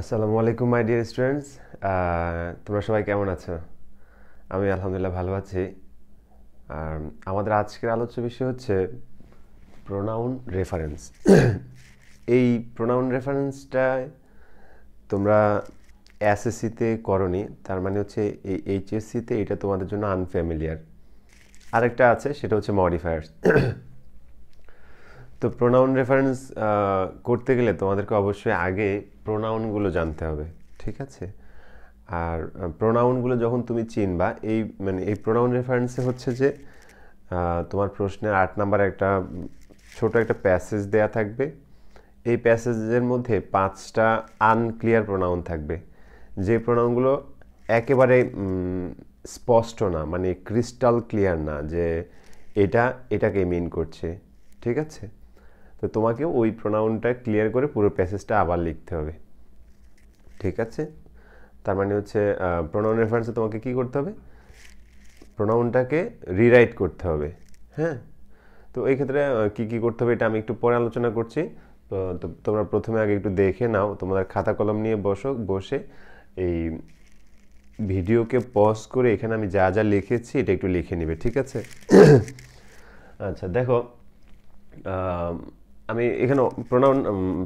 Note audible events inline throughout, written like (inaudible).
আসসালামু আলাইকুম my dear students তোমরা সবাই কেমন আছো আমি আলহামদুলিল্লাহ ভালো আছি আর আমাদের আজকের আলোচ্য বিষয় হচ্ছে প্রোনাউন রেফারেন্স (coughs) এই প্রোনাউন রেফারেন্সটা তোমরা এসএসসিতে করনি তার মানে হচ্ছে এই এইচএসসিতে এটা তোমাদের জন্য আনফ্যামিলিয়ার আরেকটা আছে সেটা হচ্ছে মডিফায়ার্স (coughs) তো প্রোনাউন রেফারেন্স করতে গেলে তোমাদেরকে অবশ্যই আগে প্রোনাউনগুলো জানতে হবে ঠিক আছে আর প্রোনাউনগুলো যখন তুমি চিনবা এই মানে এই প্রোনাউন রেফারেন্সে হচ্ছে যে তোমার প্রশ্নের আট নাম্বার একটা ছোট একটা প্যাসেজ দেয়া থাকবে এই প্যাসেজের মধ্যে পাঁচটা আনক্লিয়ার প্রোনাউন থাকবে যে প্রোনাউনগুলো একেবারে স্পষ্ট না মানে ক্রিস্টাল ক্লিয়ার না যে এটা এটাকে মিন করছে ঠিক আছে তো তোমাকে ওই প্রোনাউনটা ক্লিয়ার করে পুরো প্যাসেজটা আবার লিখতে হবে ঠিক আছে তার মানে হচ্ছে প্রোনাউন রেফারেন্সে তোমাকে কি করতে হবে প্রোনাউনটাকে রিরাইট করতে হবে হ্যাঁ তো এই ক্ষেত্রে কি কি করতে হবে এটা আমি একটু পরে আলোচনা করছি তো তোমরা প্রথমে আগে একটু দেখে নাও তোমাদের খাতা কলম নিয়ে বসো বসে এই ভিডিওকে পজ করে এখানে আমি যা যা লিখেছি এটা একটু লিখে নিবে ঠিক আছে (coughs) আচ্ছা দেখো আমি এখানে প্রোনাউন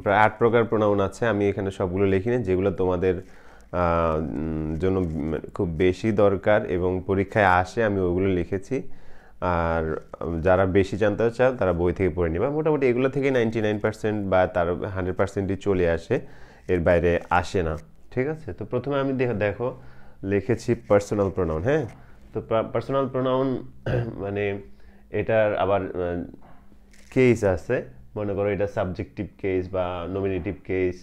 প্রায় আট প্রকার প্রোনাউন আছে আমি এখানে সবগুলো লিখিনি যেগুলো তোমাদের জন্য খুব বেশি দরকার এবং পরীক্ষায় আসে আমি ওগুলো লিখেছি আর যারা বেশি জানতে চাও তারা বই থেকে পড়ে নেবে মোটামুটি এগুলো থেকে নাইনটি নাইন পার্সেন্ট বা তার হান্ড্রেড পার্সেন্টই চলে আসে এর বাইরে আসে না ঠিক আছে তো প্রথমে আমি দেখো লিখেছি পার্সোনাল প্রোনাউন হ্যাঁ তো পার্সোনাল প্রোনাউন (clears throat) মানে এটার আবার কেস আছে মনে করো এটা সাবজেক্টিভ কেস বা নমিনেটিভ কেস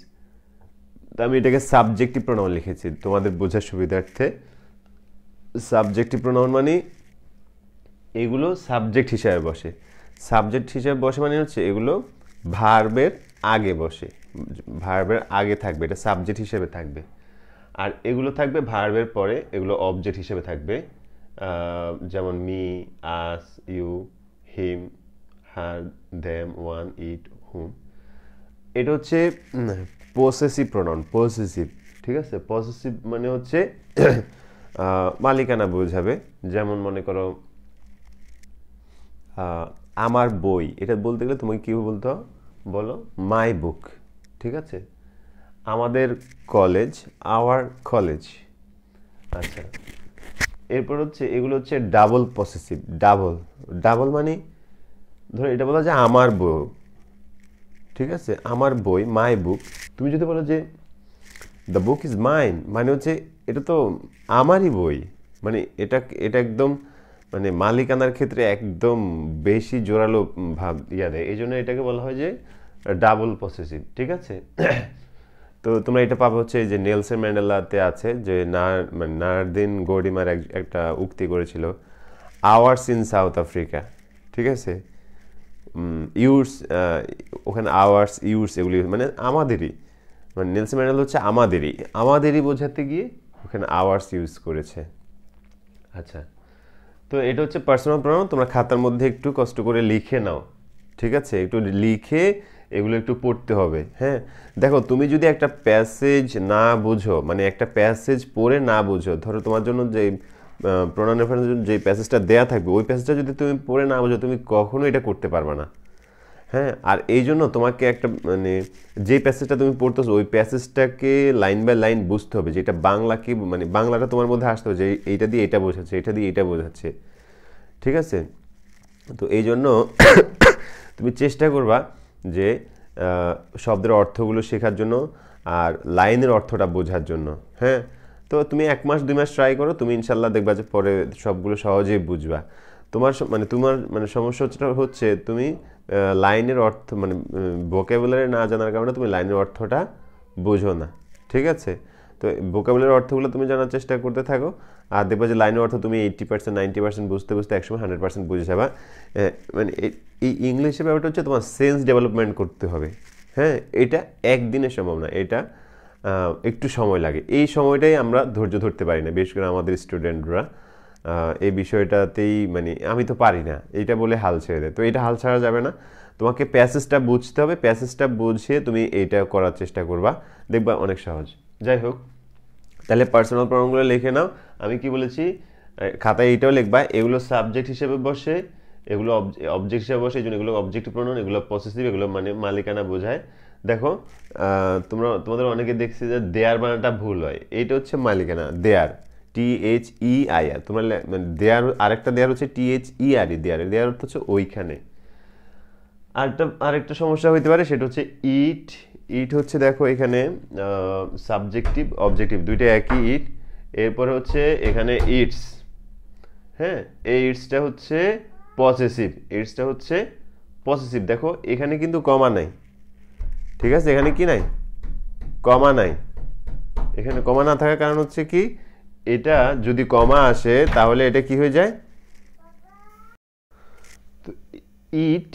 তো আমি এটাকে সাবজেক্টিভ প্রোনাউন লিখেছি তোমাদের বোঝার সুবিধার্থে সাবজেক্টিভ প্রোনাউন মানে এগুলো সাবজেক্ট হিসাবে বসে সাবজেক্ট হিসাবে বসে মানে হচ্ছে এগুলো ভার্বের আগে বসে ভার্বের আগে থাকবে এটা সাবজেক্ট হিসেবে থাকবে আর এগুলো থাকবে ভার্বের পরে এগুলো অবজেক্ট হিসেবে থাকবে যেমন me us you him her them one it whom এটা হচ্ছে পসেসিভ প্রনাউন পসেসিভ ঠিক আছে পসেসিভ মানে হচ্ছে (coughs) মালিকানা বোঝাবে যেমন মনে করো আমার বই এটা বলতে গেলে তোমাকে কী বলতে বলো মাই বুক ঠিক আছে আমাদের কলেজ আওয়ার কলেজ আচ্ছা এরপর হচ্ছে এগুলো হচ্ছে ডাবল পসেসিভ ডাবল ডাবল মানে ধরো এটা বলা যে আমার বউ ঠিক আছে আমার বই মাই বুক তুমি যদি বলো যে দ্য বুক ইজ মাইন মানে হচ্ছে এটা তো আমারই বই মানে এটা এটা একদম মানে মালিকানার ক্ষেত্রে একদম বেশি জোরালো ভাব ইয়া দেয় এই জন্য এটাকে বলা হয় যে ডাবল পসেসিভ ঠিক আছে (clears throat) তো তোমরা এটা পাবো হচ্ছে যে নেলসে ম্যান্ডেলাতে আছে যে নার মানে নারদিন গৌরিমার একটা উক্তি করেছিল আওয়ার্স ইন সাউথ আফ্রিকা ঠিক আছে ইউর্স ওখানে আওয়ার্স ইউর্স এগুলি মানে আমাদেরই মানে নেলস ম্যান্ডেলা হচ্ছে আমাদেরই আমাদেরই বোঝাতে গিয়ে ওখানে আওয়ার্স ইউজ করেছে আচ্ছা তো এটা হচ্ছে পার্সোনাল প্রোনাউন তোমরা খাতার মধ্যে একটু কষ্ট করে লিখে নাও ঠিক আছে একটু লিখে এগুলো একটু পড়তে হবে হ্যাঁ দেখো তুমি যদি একটা প্যাসেজ না বোঝো মানে একটা প্যাসেজ পড়ে না বোঝো ধরো তোমার জন্য যে প্রণয়ন রেফারেন্স যে প্যাসেজটা দেয়া থাকবে ওই প্যাসেজটা যদি তুমি পড়ে না বোঝো তুমি কখনো এটা করতে পারবে না হ্যাঁ আর এই জন্য তোমাকে একটা মানে যে প্যাসেজটা তুমি পড়তেছো ওই প্যাসেজটাকে লাইন বাই লাইন বুঝতে হবে যেটা বাংলাকে মানে বাংলাটা তোমার মধ্যে আসতে হবে যে এইটা দিয়ে এটা বোঝাচ্ছে এটা দিয়ে এটা বোঝাচ্ছে ঠিক আছে তো এই জন্য (coughs) তুমি চেষ্টা করবা যে শব্দের অর্থগুলো শেখার জন্য আর লাইনের অর্থটা বোঝার জন্য হ্যাঁ তো তুমি এক মাস দুই মাস ট্রাই করো তুমি ইনশাল্লাহ দেখবা যে পরে সবগুলো সহজেই বুঝবা তোমার মানে তোমার মানে সমস্যাটা হচ্ছে তুমি লাইনের অর্থ মানে ভোকেবুলারি না জানার কারণে তুমি লাইনের অর্থটা বুঝো না ঠিক আছে তো ভোকাবুলারি অর্থগুলো তুমি জানার চেষ্টা করতে থাকো আর দেখবে যে লাইনের অর্থ তুমি এইট্টি পার্সেন্ট নাইনটি পার্সেন্ট বুঝতে বুঝতে একসময় হান্ড্রেড পার্সেন্ট বুঝে যাবা মানে এই ইংলিশের ব্যাপারটা হচ্ছে তোমার সেন্স ডেভেলপমেন্ট করতে হবে হ্যাঁ এটা একদিনে সম্ভব না এটা একটু সময় লাগে এই সময়টাই আমরা ধৈর্য ধরতে পারি না বিশেষ করে আমাদের স্টুডেন্টরা এই বিষয়টাতেই মানে আমি তো পারি না এটা বলে হাল ছেড়ে দেয় তো এটা হাল ছাড়া যাবে না তোমাকে প্যাসেজটা বুঝতে হবে প্যাসেজটা বুঝিয়ে তুমি এইটা করার চেষ্টা করবা দেখবা অনেক সহজ যাই হোক তাহলে পার্সোনাল প্রবলেমগুলো লিখে নাও আমি কি বলেছি খাতায় এইটাও লিখবা এগুলো সাবজেক্ট হিসেবে বসে এগুলো অবজেক্ট হিসেবে বসে এই জন্য এগুলো অবজেক্ট প্রণন এগুলো পসেসিভ এগুলো মানে মালিকানা বোঝায় দেখো তোমরা তোমাদের অনেকে দেখছি যে দেয়ার বানাটা ভুল হয় এইটা হচ্ছে মালিকানা দেয়ার টি এইচ ই আই আর তোমার মানে দেয়ার আরেকটা দেয়ার হচ্ছে টি এইচ ই আর ই দেয়ার দেয়ার অর্থ হচ্ছে ওইখানে আরেকটা আরেকটা সমস্যা হইতে পারে সেটা হচ্ছে ইট ইট হচ্ছে দেখো এখানে সাবজেক্টিভ অবজেক্টিভ দুইটা একই ইট এরপরে হচ্ছে এখানে ইটস হ্যাঁ এই ইটসটা হচ্ছে পসেসিভ ইটসটা হচ্ছে পসেসিভ দেখো এখানে কিন্তু কমা নাই ঠিক আছে এখানে কি নাই কমা নাই এখানে কমা না থাকার কারণ হচ্ছে কি এটা যদি কমা আসে তাহলে এটা কি হয়ে যায় তো ইট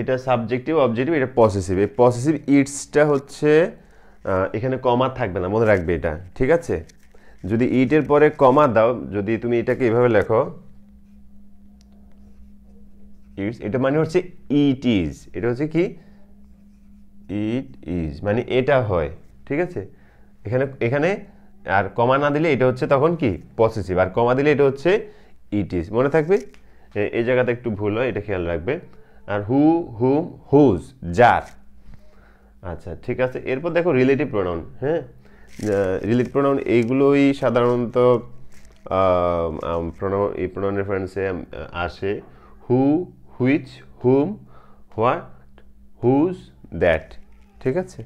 এটা সাবজেক্টিভ অবজেক্টিভ এটা পসেসিভ এই পসেসিভ ইটসটা হচ্ছে এখানে কমা থাকবে না মনে রাখবে এটা ঠিক আছে যদি ইটের পরে কমা দাও যদি তুমি এটাকে এভাবে লেখো ইটস এটা মানে হচ্ছে ইট ইজ এটা হচ্ছে কি ইট ইজ মানে এটা হয় ঠিক আছে এখানে এখানে আর কমা না দিলে এটা হচ্ছে তখন কি পসেসিভ আর কমা দিলে এটা হচ্ছে ইট ইজ মনে থাকবে এই জায়গাতে একটু ভুল হয় এটা খেয়াল রাখবে আর হু হুম হুজ যার আচ্ছা ঠিক আছে এরপর দেখো রিলেটিভ প্রোনাউন হ্যাঁ রিলেটিভ প্রোনাউন এইগুলোই সাধারণত প্রোনাউন এই প্রোনাউন রেফারেন্সে আসে who which whom what whose that ঠিক আছে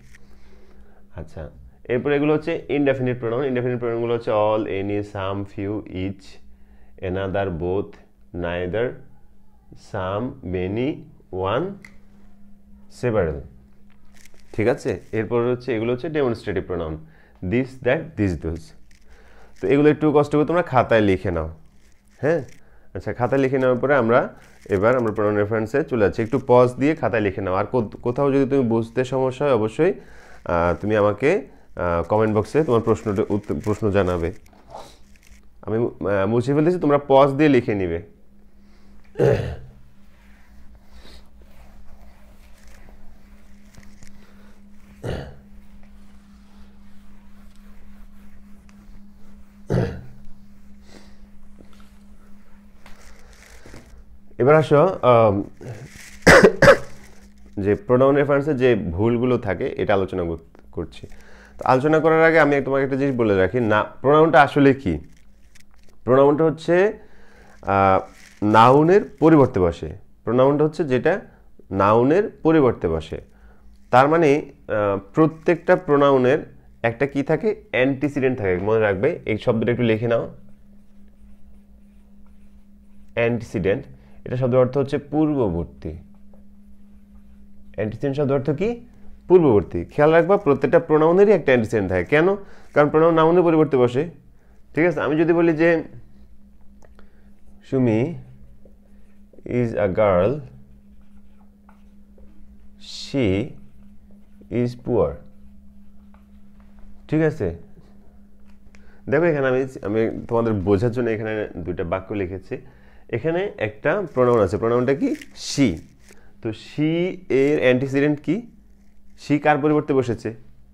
আচ্ছা এরপর এগুলো হচ্ছে ইনডেফিনিট প্রোনাউন ইনডেফিনিট প্রোনাউনগুলো হচ্ছে all any some few each another both neither some many one several ঠিক আছে এরপর হচ্ছে এগুলো হচ্ছে demonstrative pronoun this that this those তো এগুলো একটু কষ্ট করে তোমরা খাতায় লিখে নাও হ্যাঁ আচ্ছা খাতায় লিখে নেওয়ার পরে আমরা এবার আমরা প্রণয়ন রেফারেন্সে চলে যাচ্ছি একটু পজ দিয়ে খাতায় লিখে নাও আর কোথাও যদি তুমি বুঝতে সমস্যা হয় অবশ্যই তুমি আমাকে কমেন্ট বক্সে তোমার প্রশ্নটা প্রশ্ন জানাবে আমি মুছে ফেলতেছি তোমরা পজ দিয়ে লিখে নিবে এবার আসো যে প্রোনাউন রেফারেন্সের যে ভুলগুলো থাকে এটা আলোচনা করছি তো আলোচনা করার আগে আমি তোমাকে একটা জিনিস বলে রাখি না প্রোনাউনটা আসলে কি প্রোনাউনটা হচ্ছে নাউনের পরিবর্তে বসে প্রোনাউনটা হচ্ছে যেটা নাউনের পরিবর্তে বসে তার মানে প্রত্যেকটা প্রোনাউনের একটা কি থাকে অ্যান্টিসিডেন্ট থাকে মনে রাখবে এই শব্দটা একটু লিখে নাও অ্যান্টিসিডেন্ট এটা শব্দ অর্থ হচ্ছে পূর্ববর্তী অ্যান্টিসেন্ট শব্দ অর্থ কি পূর্ববর্তী খেয়াল রাখবা প্রত্যেকটা প্রোনাউনেরই একটা অ্যান্টিসেন্ট থাকে কেন কারণ প্রোনাউন নাউনের পরিবর্তে বসে ঠিক আছে আমি যদি বলি যে Sumi is a girl she is poor ঠিক আছে দেখো এখানে আমি আমি তোমাদের বোঝার জন্য এখানে দুইটা বাক্য লিখেছি এখানে একটা প্রোনাউন আছে প্রোনাউনটা কি শি তো শি এর অ্যান্টিসিডেন্ট কি শি কার পরিবর্তে বসেছে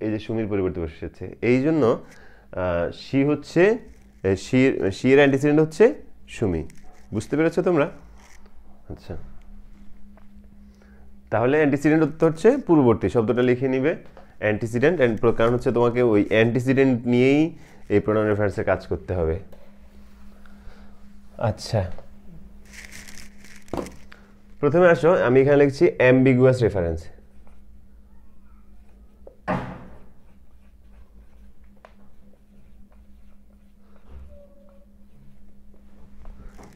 এই যে সুমির পরিবর্তে বসেছে এই জন্য শি হচ্ছে শির এর অ্যান্টিসিডেন্ট হচ্ছে সুমি বুঝতে পেরেছো তোমরা আচ্ছা তাহলে অ্যান্টিসিডেন্ট উত্তর হচ্ছে পূর্ববর্তী শব্দটা লিখে নিবে অ্যান্টিসিডেন্ট অ্যান্ড কারণ হচ্ছে তোমাকে ওই অ্যান্টিসিডেন্ট নিয়েই এই প্রোনাউন রেফারেন্সে কাজ করতে হবে আচ্ছা প্রথমে আসো আমি এখানে লিখছি অ্যাম্বিগুয়াস রেফারেন্স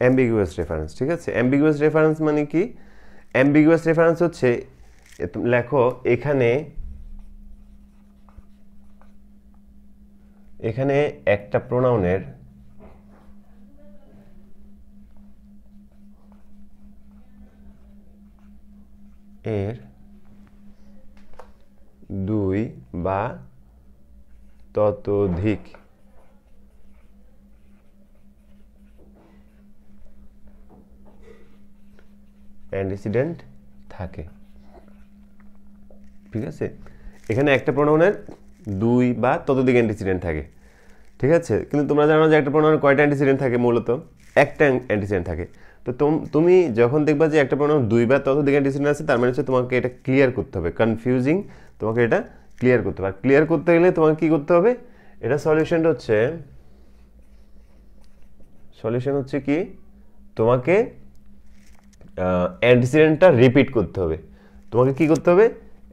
অ্যাম্বিগুয়াস রেফারেন্স ঠিক আছে অ্যাম্বিগুয়াস রেফারেন্স মানে কি অ্যাম্বিগুয়াস রেফারেন্স হচ্ছে লেখো এখানে এখানে একটা প্রোনাউনের এর দুই বা ততোধিক অ্যান্টিসিডেন্ট থাকে ঠিক আছে এখানে একটা প্রণয়নের দুই বা ততোধিক অ্যান্টিসিডেন্ট থাকে ঠিক আছে কিন্তু তোমরা জানো যে একটা প্রণয়নের কয়টা অ্যান্টিসিডেন্ট থাকে মূলত একটা অ্যান্টিসিডেন্ট থাকে তো তুমি যখন দেখবা যে একটা প্রবলেম দুইবার ততদিকে ডিসিশন আছে তার মানে হচ্ছে তোমাকে এটা ক্লিয়ার করতে হবে কনফিউজিং তোমাকে এটা ক্লিয়ার করতে হবে আর ক্লিয়ার করতে গেলে তোমাকে কী করতে হবে এটা সলিউশনটা হচ্ছে সলিউশন হচ্ছে কি তোমাকে অ্যান্টিসিডেন্টটা রিপিট করতে হবে তোমাকে কি করতে হবে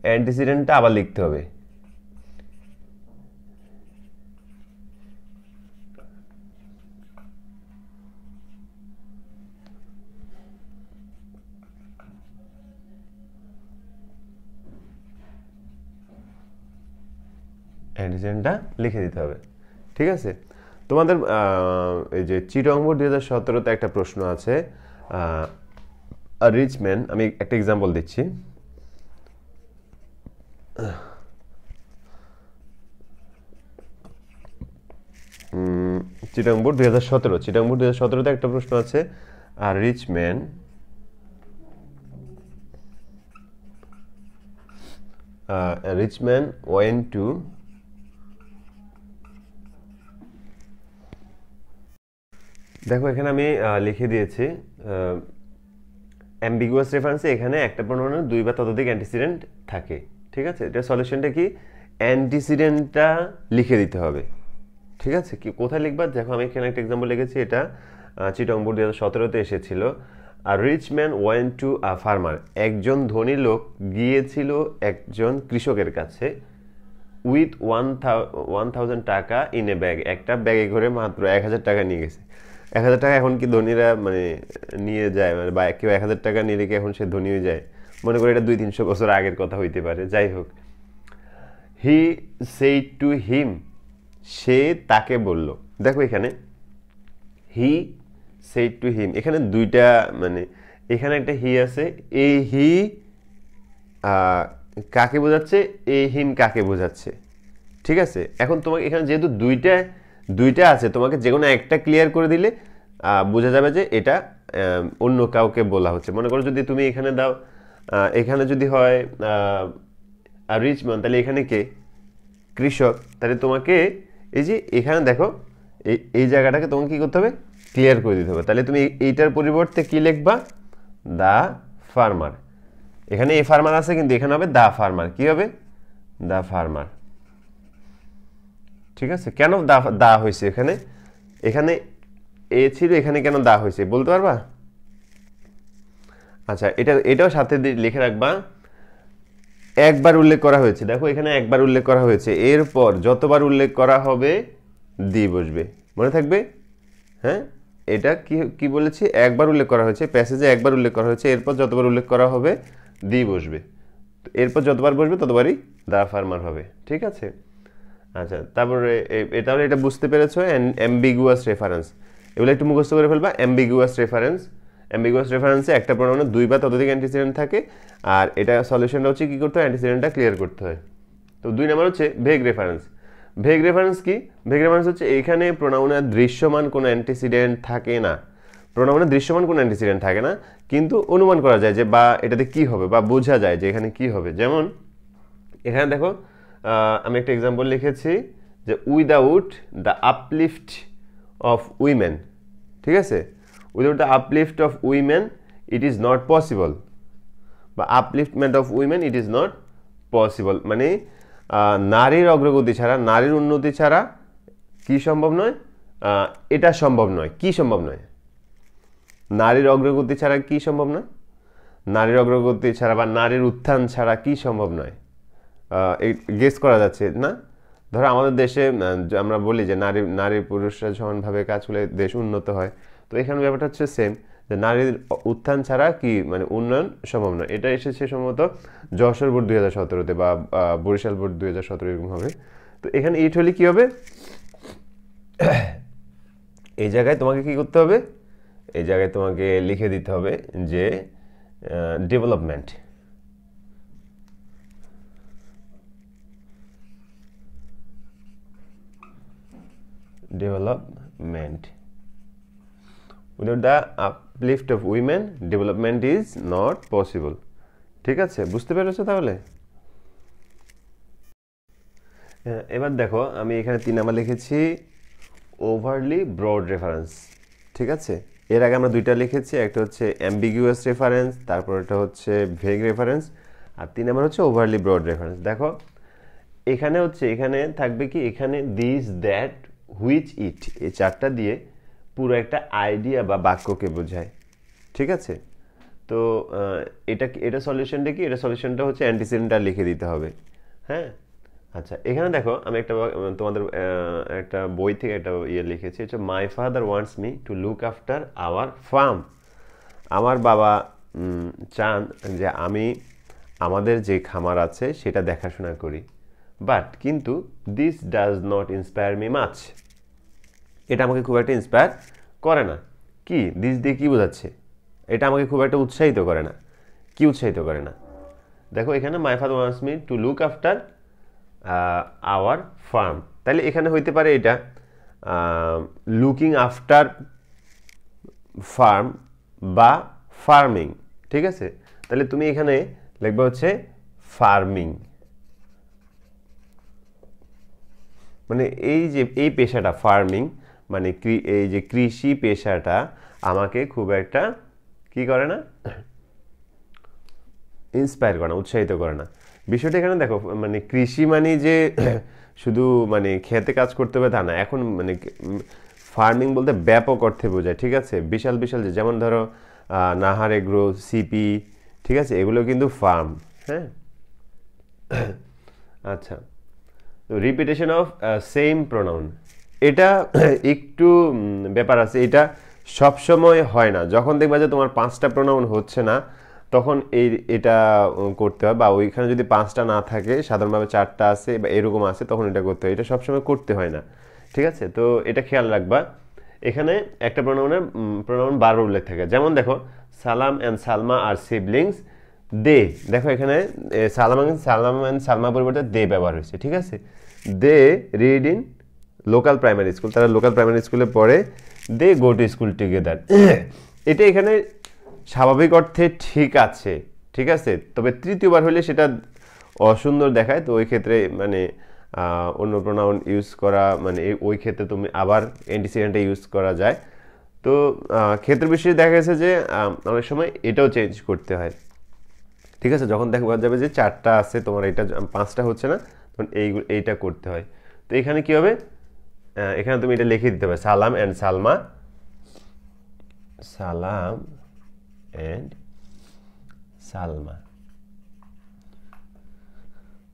অ্যান্টিসিডেন্টটা আবার লিখতে হবে অ্যাডিশনটা লিখে দিতে হবে ঠিক আছে তোমাদের এই যে চিটং দু দুই হাজার সতেরোতে একটা প্রশ্ন আছে রিচ ম্যান আমি একটা এক্সাম্পল দিচ্ছি চিটাং বোর্ড দুই হাজার সতেরো চিটাং দু দুই হাজার সতেরোতে একটা প্রশ্ন আছে আর rich man rich man went to দেখো এখানে আমি লিখে দিয়েছি অ্যাম্বিগুয়াস রেফারেন্সে এখানে একটা পরিমাণে দুই বা ততোধিক অ্যান্টিসিডেন্ট থাকে ঠিক আছে এটা সলিউশনটা কি অ্যান্টিসিডেন্টটা লিখে দিতে হবে ঠিক আছে কি কোথায় লিখবা দেখো আমি এখানে একটা এক্সাম্পল লিখেছি এটা চিটং দু হাজার সতেরোতে এসেছিল আর rich man went to a farmer একজন ধনী লোক গিয়েছিল একজন কৃষকের কাছে with one thousand taka in a bag একটা ব্যাগে করে মাত্র এক হাজার টাকা নিয়ে গেছে এক হাজার টাকা এখন কি ধনীরা মানে নিয়ে যায় মানে বা কেউ এক হাজার টাকা নিয়ে রেখে এখন সে ধনী হয়ে যায় মনে করি এটা দুই তিনশো বছর আগের কথা হইতে পারে যাই হোক হি সেই টু হিম সে তাকে বলল দেখো এখানে হি সেই টু হিম এখানে দুইটা মানে এখানে একটা হি আছে এ হি কাকে বোঝাচ্ছে এ হিম কাকে বোঝাচ্ছে ঠিক আছে এখন তোমাকে এখানে যেহেতু দুইটা দুইটা আছে তোমাকে যে কোনো একটা ক্লিয়ার করে দিলে বোঝা যাবে যে এটা অন্য কাউকে বলা হচ্ছে মনে করো যদি তুমি এখানে দাও এখানে যদি হয় রিচম্যান তাহলে এখানে কে কৃষক তাহলে তোমাকে এই যে এখানে দেখো এই জায়গাটাকে তোমাকে কী করতে হবে ক্লিয়ার করে দিতে হবে তাহলে তুমি এইটার পরিবর্তে কী লিখবা দা ফার্মার এখানে এ ফার্মার আছে কিন্তু এখানে হবে দা ফার্মার কী হবে দা ফার্মার ঠিক আছে কেন দা দা হয়েছে এখানে এখানে এ ছিল এখানে কেন দা হয়েছে বলতে পারবা আচ্ছা এটা এটাও সাথে লিখে রাখবা একবার উল্লেখ করা হয়েছে দেখো এখানে একবার উল্লেখ করা হয়েছে এরপর যতবার উল্লেখ করা হবে দি বসবে মনে থাকবে হ্যাঁ এটা কি কি বলেছি একবার উল্লেখ করা হয়েছে প্যাসেজে একবার উল্লেখ করা হয়েছে এরপর যতবার উল্লেখ করা হবে দি বসবে এরপর যতবার বসবে ততবারই দা ফার্মার হবে ঠিক আছে আচ্ছা তারপরে এটা হলে এটা বুঝতে পেরেছো অ্যাম্বিগুয়াস রেফারেন্স এগুলো একটু মুখস্থ করে ফেলবা অ্যাম্বিগুয়াস রেফারেন্স অ্যাম্বিগুয়াস রেফারেন্সে একটা পরিমাণে দুই বা ততোধিক অ্যান্টিসিডেন্ট থাকে আর এটা সলিউশনটা হচ্ছে কী করতে হয় অ্যান্টিসিডেন্টটা ক্লিয়ার করতে হয় তো দুই নম্বর হচ্ছে ভেগ রেফারেন্স ভেগ রেফারেন্স কি ভেগ রেফারেন্স হচ্ছে এখানে প্রোনাউনের দৃশ্যমান কোনো অ্যান্টিসিডেন্ট থাকে না প্রোনাউনের দৃশ্যমান কোনো অ্যান্টিসিডেন্ট থাকে না কিন্তু অনুমান করা যায় যে বা এটাতে কি হবে বা বোঝা যায় যে এখানে কি হবে যেমন এখানে দেখো আমি একটা এক্সাম্পল লিখেছি যে without the uplift of women ঠিক আছে without the uplift of women it is not possible বা upliftment of women it is not possible মানে নারীর অগ্রগতি ছাড়া নারীর উন্নতি ছাড়া কি সম্ভব নয় এটা সম্ভব নয় কি সম্ভব নয় নারীর অগ্রগতি ছাড়া কি সম্ভব নয় নারীর অগ্রগতি ছাড়া বা নারীর উত্থান ছাড়া কি সম্ভব নয় গেস করা যাচ্ছে না ধরো আমাদের দেশে আমরা বলি যে নারী নারী পুরুষরা সমানভাবে কাজ করলে দেশ উন্নত হয় তো এখানে ব্যাপারটা হচ্ছে সেম যে নারীর উত্থান ছাড়া কি মানে উন্নয়ন সম্ভব নয় এটা এসেছে সম্ভবত যশোর বোর্ড দুই হাজার সতেরোতে বা বরিশাল বোর্ড দুই হাজার সতেরো এরকম হবে তো এখানে ইট হলে কী হবে এই জায়গায় তোমাকে কি করতে হবে এই জায়গায় তোমাকে লিখে দিতে হবে যে development development. Without the uplift of women, development is not possible. ঠিক আছে বুঝতে পেরেছো তাহলে এবার দেখো আমি এখানে তিন নাম্বার লিখেছি ওভারলি ব্রড রেফারেন্স ঠিক আছে এর আগে আমরা দুইটা লিখেছি একটা হচ্ছে অ্যাম্বিগুয়াস রেফারেন্স তারপর এটা হচ্ছে ভেগ রেফারেন্স আর তিন নাম্বার হচ্ছে ওভারলি ব্রড রেফারেন্স দেখো এখানে হচ্ছে এখানে থাকবে কি এখানে দিস দ্যাট হুইচ ইট এই চারটা দিয়ে পুরো একটা আইডিয়া বা বাক্যকে বোঝায় ঠিক আছে তো এটা এটা সলিউশনটা কি এটা সলিউশনটা হচ্ছে অ্যান্টিসিডেন্টটা লিখে দিতে হবে হ্যাঁ আচ্ছা এখানে দেখো আমি একটা তোমাদের একটা বই থেকে একটা ইয়ে লিখেছি হচ্ছে my father wants me to look after our farm আমার বাবা চান যে আমি আমাদের যে খামার আছে সেটা দেখাশোনা করি বাট কিন্তু this does not inspire me much এটা আমাকে খুব একটা ইন্সপায়ার করে না কি দিস দিয়ে কী বোঝাচ্ছে এটা আমাকে খুব একটা উৎসাহিত করে না কি উৎসাহিত করে না দেখো এখানে my father wants me to look after our farm তাহলে এখানে হইতে পারে এটা লুকিং আফটার ফার্ম বা ফার্মিং ঠিক আছে তাহলে তুমি এখানে লিখবে হচ্ছে ফার্মিং মানে এই যে এই পেশাটা ফার্মিং মানে এই যে কৃষি পেশাটা আমাকে খুব একটা কি করে না ইন্সপায়ার করে না উৎসাহিত করে না বিষয়টা এখানে দেখো মানে কৃষি মানে যে (coughs) শুধু মানে খেতে কাজ করতে হবে তা না এখন মানে ফার্মিং বলতে ব্যাপক অর্থে বোঝায় ঠিক আছে বিশাল বিশাল যেমন ধরো নাহার এগ্রো সিপি ঠিক আছে এগুলো কিন্তু ফার্ম হ্যাঁ (coughs) আচ্ছা তো রিপিটেশন অফ সেম প্রোনাউন এটা (clears throat) একটু ব্যাপার আছে এটা সবসময় হয় না যখন দেখবা যে তোমার পাঁচটা প্রোনাউন হচ্ছে না তখন এই এটা করতে হয় বা ওইখানে যদি পাঁচটা না থাকে সাধারণভাবে চারটা আছে বা এরকম আছে তখন এটা করতে হয় এটা সবসময় করতে হয় না ঠিক আছে তো এটা খেয়াল রাখবা এখানে একটা প্রোনাউনের প্রোনাউন বারবার উল্লেখ থাকে যেমন দেখো Salam and Salma are siblings they দেখো এখানে সালাম সালাম অ্যান্ড সালমা পরিবর্তে দে ব্যবহার হয়েছে ঠিক আছে they read in local primary school তারা লোকাল প্রাইমারি স্কুলে পড়ে they go to school together এটা এখানে স্বাভাবিক অর্থে ঠিক আছে ঠিক আছে তবে তৃতীয়বার হলে সেটা অসুন্দর দেখায় তো ওই ক্ষেত্রে মানে অন্য প্রোনাউন ইউজ করা মানে ওই ক্ষেত্রে তুমি আবার অ্যান্টিসিডেন্টটা ইউজ করা যায় তো ক্ষেত্র বিশেষে দেখা গেছে যে অনেক সময় এটাও চেঞ্জ করতে হয় ঠিক আছে যখন দেখা যাবে যে চারটা আছে তোমার এটা পাঁচটা হচ্ছে না এখন এই এইটা করতে হয় তো এখানে কি হবে এখানে তুমি এটা লিখে দিতে হবে সালাম অ্যান্ড সালমা সালাম অ্যান্ড সালমা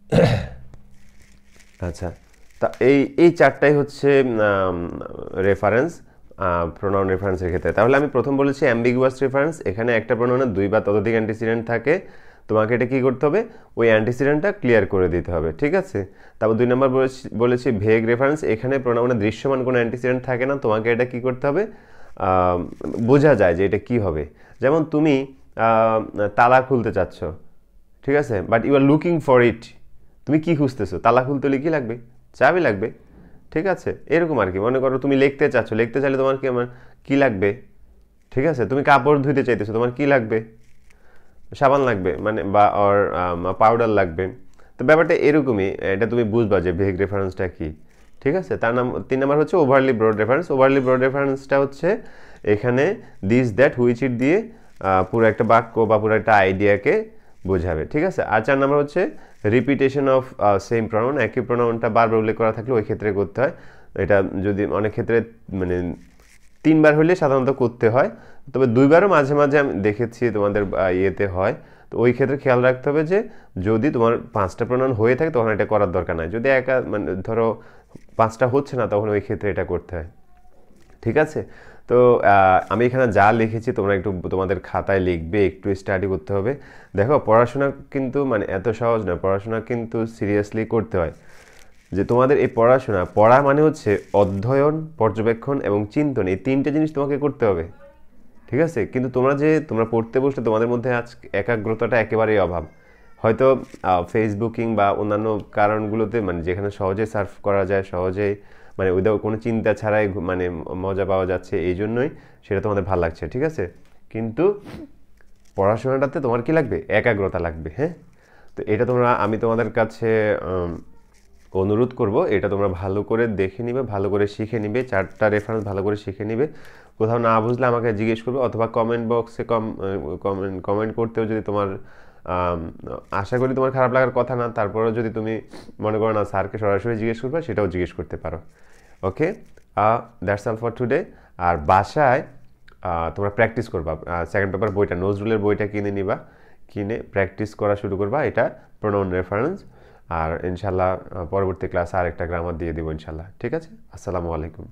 (coughs) আচ্ছা তা এই এই চারটাই হচ্ছে রেফারেন্স প্রোনাউন রেফারেন্সের ক্ষেত্রে তাহলে আমি প্রথম বলেছি অ্যাম্বিগুয়াস রেফারেন্স এখানে একটা প্রোনাউনে দুই বা ততোধিক অ্যান্টিসিডেন্ট থাকে তোমাকে এটা কী করতে হবে ওই অ্যান্টিসিডেন্টটা ক্লিয়ার করে দিতে হবে ঠিক আছে তারপর দুই নম্বর বলেছি ভেগ রেফারেন্স এখানে প্রণামনে মানে দৃশ্যমান কোনো অ্যান্টিসিডেন্ট থাকে না তোমাকে এটা কী করতে হবে বোঝা যায় যে এটা কি হবে যেমন তুমি তালা খুলতে চাচ্ছ ঠিক আছে but you are looking for it তুমি কি খুঁজতেছো তালা খুলতে হলে কী লাগবে চাবি লাগবে ঠিক আছে এরকম আর কি মনে করো তুমি লিখতে চাচ্ছ লিখতে চাইলে তোমার কি আমার কী লাগবে ঠিক আছে তুমি কাপড় ধুইতে চাইতেছো তোমার কি লাগবে সাবান লাগবে মানে বা অর পাউডার লাগবে তো ব্যাপারটা এরকমই এটা তুমি বুঝবা যে ভেগ রেফারেন্সটা কী ঠিক আছে তার নাম তিন নাম্বার হচ্ছে overly broad reference overly broad রেফারেন্সটা হচ্ছে এখানে দিস দ্যাট হুইচ ইট দিয়ে পুরো একটা বাক্য বা পুরো একটা আইডিয়াকে বোঝাবে ঠিক আছে আর চার নাম্বার হচ্ছে রিপিটেশন অফ সেম প্রনাউন একই প্রনাউনটা বারবার উল্লেখ করা থাকলে ওই ক্ষেত্রে করতে হয় এটা যদি অনেক ক্ষেত্রে মানে তিনবার হইলে সাধারণত করতে হয় তবে দুইবারও মাঝে মাঝে আমি দেখেছি তোমাদের ইয়েতে হয় তো ওই ক্ষেত্রে খেয়াল রাখতে হবে যে যদি তোমার পাঁচটা প্রণয়ন হয়ে থাকে তখন এটা করার দরকার নাই যদি একা মানে ধরো পাঁচটা হচ্ছে না তখন ওই ক্ষেত্রে এটা করতে হয় ঠিক আছে তো আমি এখানে যা লিখেছি তোমরা একটু তোমাদের খাতায় লিখবে একটু স্টাডি করতে হবে দেখো পড়াশোনা কিন্তু মানে এত সহজ না পড়াশোনা কিন্তু সিরিয়াসলি করতে হয় যে তোমাদের এই পড়াশোনা পড়া মানে হচ্ছে অধ্যয়ন পর্যবেক্ষণ এবং চিন্তন এই তিনটে জিনিস তোমাকে করতে হবে ঠিক আছে কিন্তু তোমরা যে তোমরা পড়তে বসলে তোমাদের মধ্যে আজ একাগ্রতাটা একেবারেই অভাব হয়তো ফেসবুকিং বা অন্যান্য কারণগুলোতে মানে যেখানে সহজে সার্ফ করা যায় সহজেই মানে উইদাউট কোনো চিন্তা ছাড়াই মানে মজা পাওয়া যাচ্ছে এই জন্যই সেটা তোমাদের ভালো লাগছে ঠিক আছে কিন্তু পড়াশোনাটাতে তোমার কি লাগবে একাগ্রতা লাগবে হ্যাঁ তো এটা তোমরা আমি তোমাদের কাছে অনুরোধ করব এটা তোমরা ভালো করে দেখে নিবে ভালো করে শিখে নিবে চারটা রেফারেন্স ভালো করে শিখে নিবে কোথাও না বুঝলে আমাকে জিজ্ঞেস করবে অথবা কমেন্ট বক্সে কম কমেন্ট কমেন্ট করতেও যদি তোমার আশা করি তোমার খারাপ লাগার কথা না তারপরেও যদি তুমি মনে করো না স্যারকে সরাসরি জিজ্ঞেস করবে সেটাও জিজ্ঞেস করতে পারো okay that's all for today আর বাসায় তোমরা প্র্যাকটিস করবা সেকেন্ড পেপার বইটা নজরুলের বইটা কিনে নিবা কিনে প্র্যাকটিস করা শুরু করবা এটা প্রোনাউন রেফারেন্স আর ইনশাল্লাহ পরবর্তী ক্লাসে আরেকটা গ্রামার দিয়ে দিব ইনশাল্লাহ ঠিক আছে আসসালামু আলাইকুম